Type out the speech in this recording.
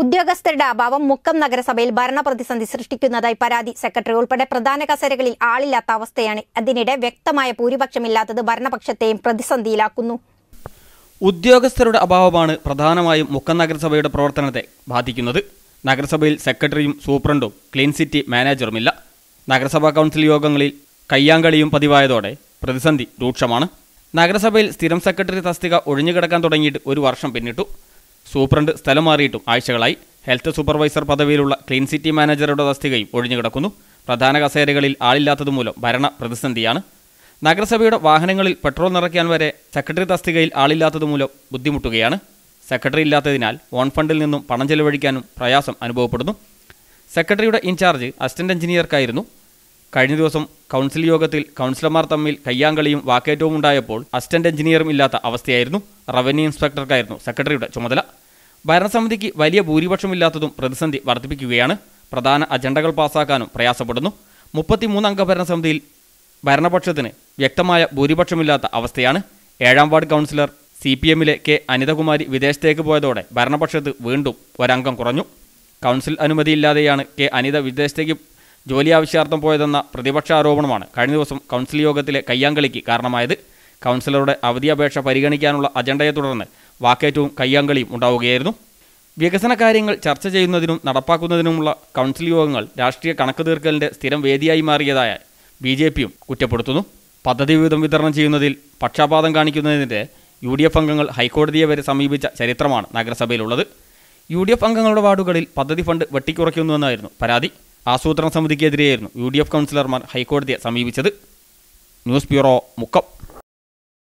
ഉദ്യോഗസ്ഥരുടെ അഭാവം മുക്കം നഗരസഭയിൽ ഭരണ പ്രതിസന്ധി സൃഷ്ടിക്കുന്നതായി പരാതി സെക്രട്ടറി ഉൾപ്പെടെ പ്രധാന കസേരകളിൽ ആളില്ലാത്ത അവസ്ഥയാണ് അതിനിടെ വ്യക്തമായ ഭൂരിപക്ഷമില്ലാത്തത് ഭരണപക്ഷത്തെയും പ്രതിസന്ധിയിലാക്കുന്നു ഉദ്യോഗസ്ഥരുടെ അഭാവമാണ് പ്രധാനമായും മുക്കം നഗരസഭയുടെ പ്രവർത്തനത്തെ ബാധിക്കുന്നത് നഗരസഭയിൽ സെക്രട്ടറിയും സൂപ്രണ്ടും ക്ലീൻ സിറ്റി മാനേജറുമില്ല നഗരസഭാ കൗൺസിൽ യോഗങ്ങളിൽ കയ്യാങ്കളിയും പതിവായതോടെ പ്രതിസന്ധി രൂക്ഷമാണ് നഗരസഭയിൽ സ്ഥിരം സെക്രട്ടറി തസ്തിക ഒഴിഞ്ഞുകിടക്കാൻ തുടങ്ങിയിട്ട് ഒരു വർഷം പിന്നിട്ടു സൂപ്രണ്ട് സ്ഥലം മാറിയിട്ടും ആഴ്ചകളായി ഹെൽത്ത് സൂപ്പർവൈസർ പദവിയിലുള്ള ക്ലീൻ സിറ്റി മാനേജറുടെ തസ്തികയും ഒഴിഞ്ഞുകിടക്കുന്നു പ്രധാന കസേരകളിൽ ആളില്ലാത്തതുമൂലം ഭരണ പ്രതിസന്ധിയാണ് നഗരസഭയുടെ വാഹനങ്ങളിൽ പെട്രോൾ നിറയ്ക്കാൻ വരെ സെക്രട്ടറി തസ്തികയിൽ ആളില്ലാത്തതുമൂലം ബുദ്ധിമുട്ടുകയാണ് സെക്രട്ടറി ഇല്ലാത്തതിനാൽ ഓൺ ഫണ്ടിൽ നിന്നും പണം ചെലവഴിക്കാനും പ്രയാസം അനുഭവപ്പെടുന്നു സെക്രട്ടറിയുടെ ഇൻചാർജ് അസിസ്റ്റന്റ് എഞ്ചിനീയർക്കായിരുന്നു കഴിഞ്ഞ ദിവസം കൗൺസിൽ യോഗത്തിൽ കൗൺസിലർമാർ തമ്മിൽ കയ്യാങ്കളിയും വാക്കേറ്റവും ഉണ്ടായപ്പോൾ അസിസ്റ്റന്റ് എഞ്ചിനീയറും ഇല്ലാത്ത അവസ്ഥയായിരുന്നു റവന്യൂ ഇൻസ്പെക്ടർക്കായിരുന്നു സെക്രട്ടറിയുടെ ചുമതല ഭരണസമിതിക്ക് വലിയ ഭൂരിപക്ഷമില്ലാത്തതും പ്രതിസന്ധി വർദ്ധിപ്പിക്കുകയാണ് പ്രധാന അജണ്ടകൾ പാസാക്കാനും പ്രയാസപ്പെടുന്നു മുപ്പത്തിമൂന്നംഗ ഭരണസമിതിയിൽ ഭരണപക്ഷത്തിന് വ്യക്തമായ ഭൂരിപക്ഷമില്ലാത്ത അവസ്ഥയാണ് ഏഴാം വാർഡ് കൗൺസിലർ സി പി എമ്മിലെ കെ അനിതകുമാരി വിദേശത്തേക്ക് പോയതോടെ ഭരണപക്ഷത്ത് വീണ്ടും ഒരംഗം കുറഞ്ഞു കൗൺസിൽ അനുമതിയില്ലാതെയാണ് കെ അനിത വിദേശത്തേക്ക് ജോലി ആവശ്യാർത്ഥം പോയതെന്ന പ്രതിപക്ഷാരോപണമാണ് കഴിഞ്ഞ ദിവസം കൗൺസിൽ യോഗത്തിലെ കയ്യാങ്കളിക്ക് കാരണമായത് കൗൺസിലറുടെ അവധി അപേക്ഷ പരിഗണിക്കാനുള്ള അജണ്ടയെ തുടർന്ന് വാക്കേറ്റവും കയ്യാങ്കളിയും ഉണ്ടാവുകയായിരുന്നു വികസന കാര്യങ്ങൾ ചർച്ച ചെയ്യുന്നതിനും നടപ്പാക്കുന്നതിനുമുള്ള കൗൺസിൽ യോഗങ്ങൾ രാഷ്ട്രീയ കണക്ക് തീർക്കലിൻ്റെ സ്ഥിരം വേദിയായി മാറിയതായ ബി ജെ പിയും കുറ്റപ്പെടുത്തുന്നു പദ്ധതി വിഹിതം വിതരണം ചെയ്യുന്നതിൽ പക്ഷാപാതം കാണിക്കുന്നതിനെതിരെ യു ഡി എഫ് അംഗങ്ങൾ ഹൈക്കോടതിയെ വരെ സമീപിച്ച ചരിത്രമാണ് നഗരസഭയിലുള്ളത് യു ഡി എഫ് അംഗങ്ങളുടെ വാർഡുകളിൽ പദ്ധതി ഫണ്ട് വെട്ടിക്കുറയ്ക്കുന്നുവെന്നായിരുന്നു പരാതി ആസൂത്രണ സമിതിക്കെതിരെയായിരുന്നു യു ഡി എഫ് കൗൺസിലർമാർ ഹൈക്കോടതിയെ സമീപിച്ചത് ന്യൂസ് ബ്യൂറോ മുക്കം